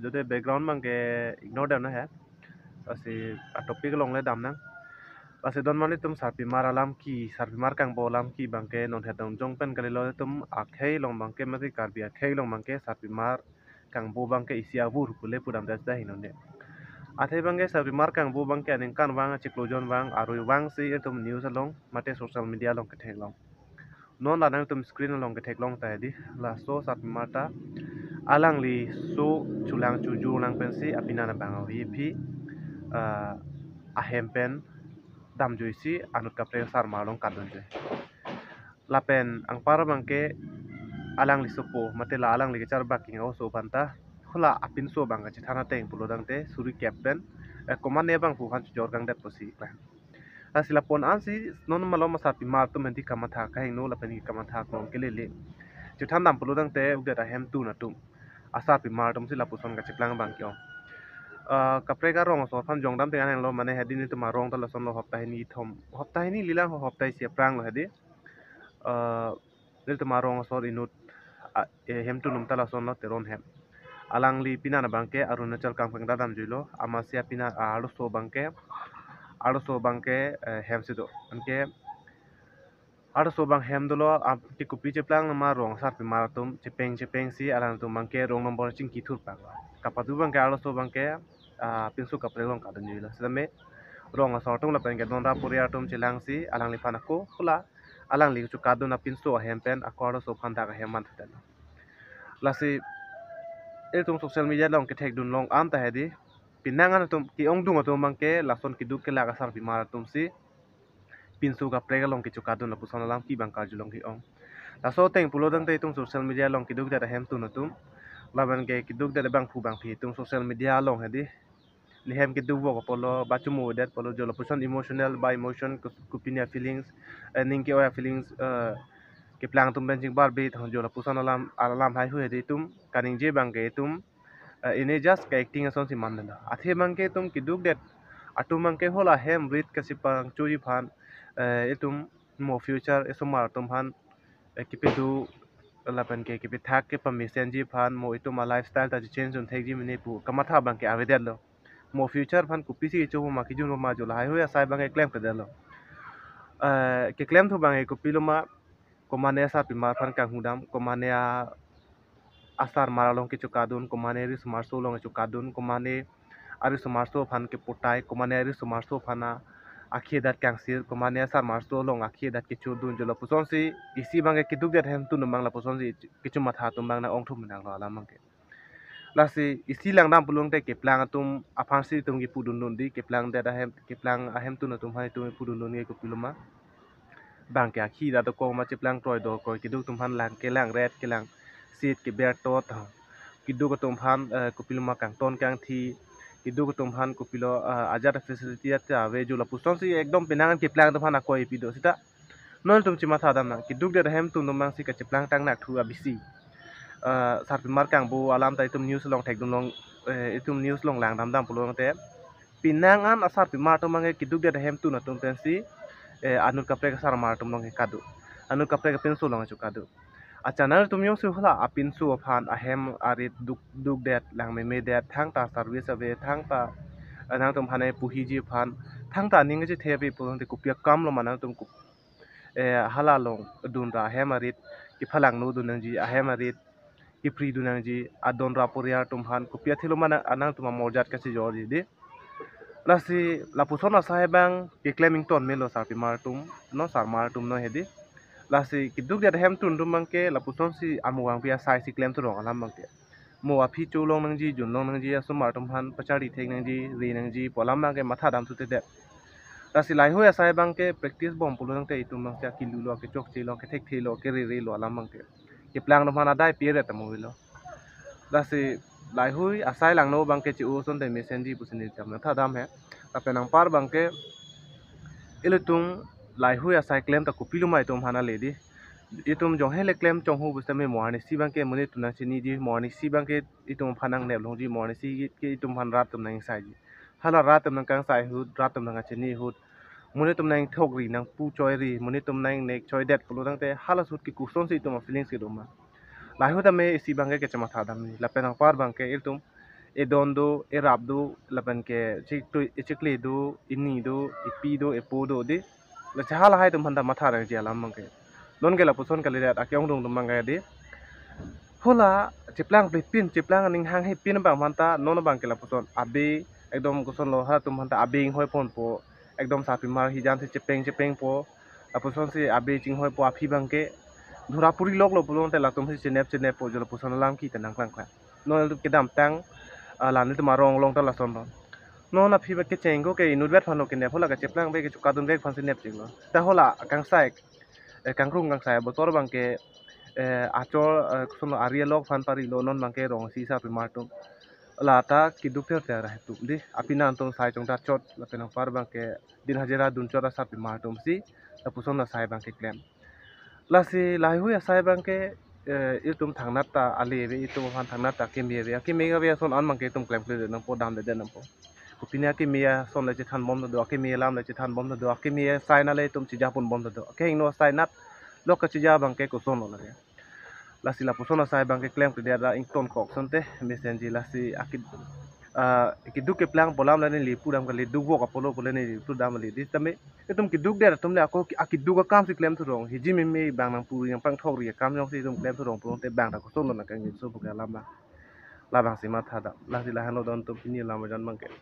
जुदे background मंगे ignore दामना है असे टॉपिक लोंगले दामना असे दोन माने तुम सारपी मारा लाम की सारपी मार कांग बोलाम की बंके नोन है तुम जोंग पेन कले लो तुम आखे लोंग बंके मते कारबी आखे लोंग बंके सारपी मार कांग बो बंके इसिया वुर कुले पुराम दस दा हिनोने आथे बंगे सारपी मार कांग बो बंके अनेक कान वांग चिक्लोजन वांग आरो वांग से तुम न्यूज़ लोंग मते सोशल मीडिया लोंग के थेलोंग नोन लाने तुम स्क्रीन लोंग के थेलोंग तायदी लास्टो सारपी मारता alang li su chulang chu ju lang pen si apina na bang wi phi eh, a hem pen dam ju si anut ka pre sar ma long je la pen ang par bang ke alang li su po mate la alang li char baking au so panta khula apin so bang ka teng pulo dang te suri captain e koma ne bang pu khan chu jor gang dat posi kla asila pon an non malo ma sa pi ma to men di kamatha ka hing no la pen ki kamatha ko ke le dam pulo dang te ugda ta hem tu na tu asapi mar tom sila puson ka chiklang bang kyo kapre ka rong so tham jong dam te anang lo mane hedi ni tuma rong ta lo son lo hopta ni thom hopta ni lila ho hopta si prang lo hedi nil tuma rong so inut hem tu num ta lo son lo teron hem alang li pina na bangke arunachal kangpang dadam juilo amasia pina arso bangke arso bangke hemsido anke arso bang hem dolo ap ti kupi che plang ma rong sar pi mar tum che peng che peng si aran tum mang ke rong number ching ki thur pa kapatu bang ke arso bang ke a pinsu kapre rong ka dunji la sedame rong sa tum la pen ke don ra puri atum che lang si alang li phana ko khula alang li chu ka dun a pinsu a hem pen a ko arso phan da ka hem man thata la si el tum social media long ke thek dun long am ta he di pinangan tum ki ong dung tum mang ke lason ki duk ke la ka sar pi mar tum si pinsuga plega longki chu kadun lapu sona lam ki bangkar ju longki ong la so teng pulo dang tei tung social media longki duk da hem tu no tum laban ge ki duk da bang phu bang phi tung social media long he di ni hem ki duk bo polo ba chu mo dat polo jo lapu son emotional by emotion kupinia feelings ning ki oya feelings ke plang tum benching bar be thon jo lapu sona lam alam hai hu he di tum kaning je bang ge tum ine just ka acting ason si mandala athe bang ke tum ki duk dat atu mang ke hola hem with kasi pang churi phan itum mo future isum mar tum han kipidu lapan ke kipi thak ke permission ji phan mo ituma lifestyle ta change un thek ji mini pu kamatha bang ke avedel lo mo future phan ku pisi chu ma ki jun ma jul hai hoya sai bang ke claim kadel lo ke claim thu bang ke pilu ma ko mane sa pi mar phan ka hudam ko mane a asar mara long ke chuka dun ko mane ri smart so long chuka dun ko mane ari smart so phan ke putai ko mane ari smart so phana आखिर दत cancel को मान्य sir तो लोग आखिर दत किचु दून जो लोग से इसी बंगे कि दुग्ध रहें तुन बंग किचु मथा तुम बंग ना ओंग तुम बंग लोग आलम बंगे लासे इसी लंग नाम केप्लांग तुम अफांसी तुम की पुडुन दून दी केप्लांग केप्लांग अहम तुन तुम हाय तुम पुडुन दून ये को पिलुमा बंग के आखिर दत को मचे प्लांग ट्रॉय दो को कि दुग तुम हान के लंग रेड के लंग सीट के बेड तो था कि दुग तुम हान कुपिलुमा कंटोन थी itu ketumbuhan kupilo ah, ajar fasilitasnya tiapnya jual pustakaan sih, ekdom penangan kiplang ketumbuhan aku ini pido, non ta, nol tuh cuma saudara, kiki duga rahem tuh numpang sih kiplang tangan aku abisi, ah, saat pemarkan bu alam tadi itu news long tag long, eh, itu news long lang dam dam pulang teh, penangan asal pemar tuh mangai kiki duga rahem tuh nato pensi, eh, anu kapek asal pemar tuh mangai kado, anu kapek pensi long aja kado. अचानक तुम से होला अपिन सु अफान अहम आरित दुख दुख डेट लंग मे मे डेट थांग ता सर्विस अवे थांग ता तुम हने पुही जी फान थांग ता निंग जी थे बे कुपिया काम लो मना तुम कुप ए हाला लोंग दुन रा अहेम आरित कि फलांग नु दुन जी अहम आरित कि फ्री दुन जी अदोन रा पुरिया तुम हान कुपिया थिलो मना अनंग तुम जोर जी दे साहेबांग टोन मेलो नो सार नो हेदी lasi kiduk dia hem tun dum mangke la puson si amuang pia sai si claim turong alam mangke mo api chu long nang ji jun long nang ji asu martum han pachari thek nang ji re nang ji polam mangke matha dam sute de lasi lai ho asai bangke practice bom pulo nang te itum mangke ki lu lo ke chok che lo ke thek the lo ke re re lo alam mangke ke plang no mana dai pie re tamu lo lasi lai hui asai lang no bangke chi u son te mesenji pusini tam matha dam he tapenang par bangke ilutung लाइहू या साइक्लेम तक कुपी Luma तुम हाना लेदी ये तुम जो है लेक्लेम चौहू बुस्ते में मोहानी बंके बंग मुने तुना चिनी जी मोहानी बंके बंग के ये तुम फनंग ने लोजी मोहानी सी के तुम हन रात तुम नहीं साई जी हला रात तुम नंग साई हु रात तुम नंग चिनी हु मुने तुम नंग ठोक री नंग पू चोय री मुने तुम नंग नेक चोय डेट पुलो नंग ते हला सुत की कुसों से तुम फीलिंग्स के दुमा लाहु तम में इसी बंगे के चमा था दम लपे नंग पार बंके के ये तुम ए दोन दो ए राब दो लपन के चिक तो चिकले दो इनी दो इपी दो ए पो दो दे la chaha la hai tum handa matha rang jia lam mangai non ge la puson ka le da akyong dong dum mangai di phula chiplang pli pin chiplang ning hang he pin bang manta non bang ke la puson abi ekdom kuson lo ha tum handa abi ing hoi pon po ekdom sapi mar hi jan se chepeng chepeng po la puson se abi ching hoi po aphi bang ke dhura puri lok lo pulong te la tum si chenep chenep po jo la puson lam ki tanang klang klang no kedam tang la ni tma rong long ta la son rong नो ना फीब के Cheng के नुर बेट फानो के ने फोला के Planck बे के चुका दुन बे फंसे ने पिंग ता होला कांगसा एक कांगरुंग कांगसा बंग के आचो सुन आर्य लोग फान पारी लो नन मंगे रोंग सा पि लाता कि दुख थे रह तु दि अपिना अंतो साय चोंग ता चोट ल फार बंग के दिन हजेरा दुन चोरा सा पि मार्टो सी त ना साय बंग के क्लेम लासी लाइव हुई साय बंग के ये तुम थांगना ता आली ये तुम फान थांगना ता के मेवे के मेगा बे अन मंगे तुम क्लेम क्लेम नपो दाम दे दे नपो kupinya ke mia son le chan bom do ke mia lam le chan bom do ke mia sign ale tum chi japun bom do ke no sign up lok chi ja bank ke ko son lo le la si la persona sai bank ke claim ke dia da ington kok son te mesen ji la si akid ki duk ke plang bolam lani li pu dam ka li duk wo ka polo ko lani tu dam li dis tame e tum ki duk der tum la ko a ki duk ka kam si klem tu rong hi ji mi mi bang nang pu yang pang thok ri kam yong si tum klem tu rong pu te bang ta ko so lo na ka ngi so bu ka lam la la bang si ma tha da la si la han don tum ni lam jan mang ke